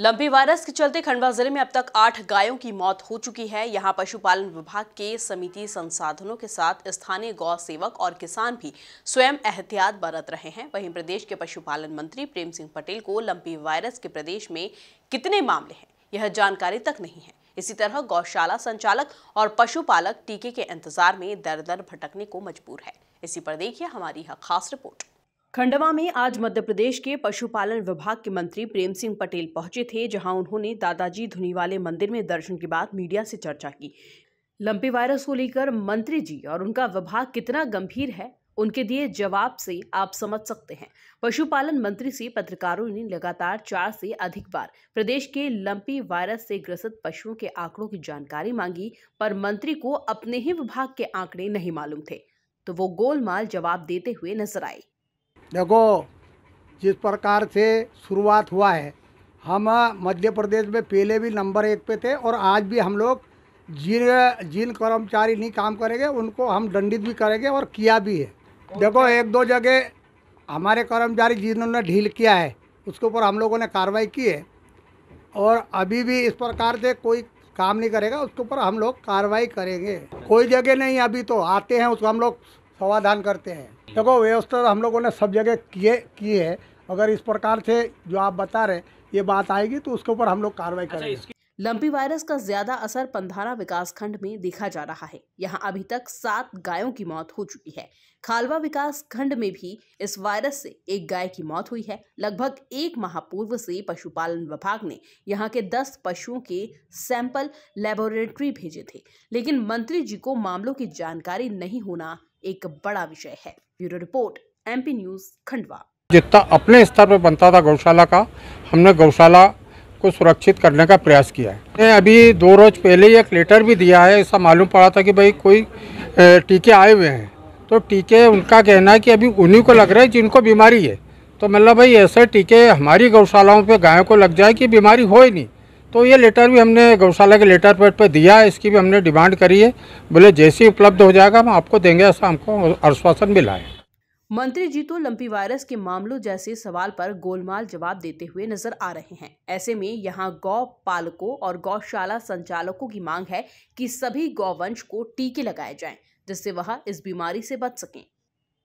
लंबी वायरस के चलते खंडवा जिले में अब तक आठ गायों की मौत हो चुकी है यहां पशुपालन विभाग के समिति संसाधनों के साथ स्थानीय गौ सेवक और किसान भी स्वयं एहतियात बरत रहे हैं वहीं प्रदेश के पशुपालन मंत्री प्रेम सिंह पटेल को लंबी वायरस के प्रदेश में कितने मामले हैं यह जानकारी तक नहीं है इसी तरह गौशाला संचालक और पशुपालक टीके के इंतजार में दर दर भटकने को मजबूर है इसी पर देखिए हमारी यह खास रिपोर्ट खंडवा में आज मध्य प्रदेश के पशुपालन विभाग के मंत्री प्रेम सिंह पटेल पहुंचे थे जहां उन्होंने दादाजी धुनी वाले मंदिर में दर्शन के बाद मीडिया से चर्चा की लंपी वायरस को लेकर मंत्री जी और उनका विभाग कितना गंभीर है उनके दिए जवाब से आप समझ सकते हैं पशुपालन मंत्री से पत्रकारों ने लगातार चार से अधिक बार प्रदेश के लंपी वायरस से ग्रसित पशुओं के आंकड़ों की जानकारी मांगी पर मंत्री को अपने ही विभाग के आंकड़े नहीं मालूम थे तो वो गोलमाल जवाब देते हुए नजर आए देखो जिस प्रकार से शुरुआत हुआ है हम मध्य प्रदेश में पहले भी नंबर एक पे थे और आज भी हम लोग जिन जिन कर्मचारी नहीं काम करेंगे उनको हम दंडित भी करेंगे और किया भी है देखो एक दो जगह हमारे कर्मचारी जिन्होंने ढील किया है उसके ऊपर हम लोगों ने कार्रवाई की है और अभी भी इस प्रकार से कोई काम नहीं करेगा उसके ऊपर हम लोग कार्रवाई करेंगे कोई जगह नहीं अभी तो आते हैं उसको हम लोग समाधान करते हैं देखो तो व्यवस्था हम लोगों ने सब जगह किए की है अगर इस प्रकार से जो आप बता रहे ये बात आएगी तो उसके ऊपर हम लोग कार्रवाई अच्छा, करेंगे लंपी वायरस का ज्यादा असर पंधारा विकासखंड में देखा जा रहा है यहां अभी तक सात गायों की मौत हो चुकी है खालवा विकास खंड में भी इस वायरस से एक गाय की मौत हुई है लगभग एक माह पूर्व से पशुपालन विभाग ने यहां के दस पशुओं के सैंपल लेबोरेटरी भेजे थे लेकिन मंत्री जी को मामलों की जानकारी नहीं होना एक बड़ा विषय है bureau report MP news Khandwa जितना अपने स्तर पर बनता था गौशाला का हमने गौशाला को सुरक्षित करने का प्रयास किया है अभी दो रोज पहले ही एक लेटर भी दिया है ऐसा मालूम पड़ा था कि भाई कोई टीके आए हुए हैं तो टीके उनका कहना है कि अभी उन्हीं को लग रहा है जिनको बीमारी है तो मतलब भाई ऐसे टीके हमारी गौशालाओं पर गायों को लग जाए कि बीमारी हो ही नहीं तो ये लेटर भी हमने गौशाला के लेटर पेड पर दिया है इसकी भी हमने डिमांड करी है बोले जैसे उपलब्ध हो जाएगा हम आपको देंगे ऐसा हमको आश्वासन मिला है मंत्री जी तो लंपी वायरस के मामलों जैसे सवाल पर गोलमाल जवाब देते हुए नजर आ रहे हैं ऐसे में यहां गौ पालकों और गौशाला संचालकों की मांग है कि सभी गौवंश को टीके लगाए जाएं जिससे वह इस बीमारी से बच सकें